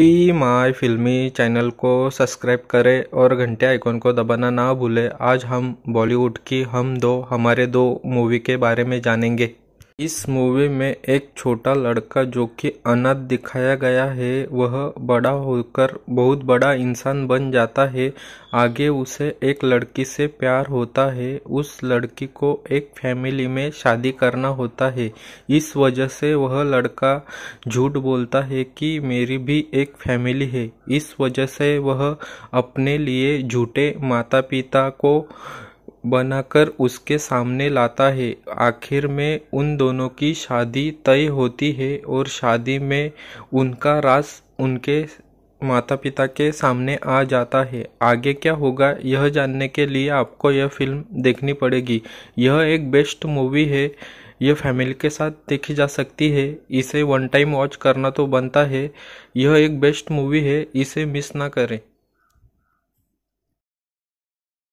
T माई फिल्मी channel को subscribe करें और घंटे आइकॉन को दबाना ना भूलें आज हम बॉलीवुड की हम दो हमारे दो मूवी के बारे में जानेंगे इस मूवी में एक छोटा लड़का जो कि अनाथ दिखाया गया है वह बड़ा होकर बहुत बड़ा इंसान बन जाता है आगे उसे एक लड़की से प्यार होता है उस लड़की को एक फैमिली में शादी करना होता है इस वजह से वह लड़का झूठ बोलता है कि मेरी भी एक फैमिली है इस वजह से वह अपने लिए झूठे माता पिता को बनाकर उसके सामने लाता है आखिर में उन दोनों की शादी तय होती है और शादी में उनका रास उनके माता पिता के सामने आ जाता है आगे क्या होगा यह जानने के लिए आपको यह फिल्म देखनी पड़ेगी यह एक बेस्ट मूवी है यह फैमिली के साथ देखी जा सकती है इसे वन टाइम वॉच करना तो बनता है यह एक बेस्ट मूवी है इसे मिस ना करें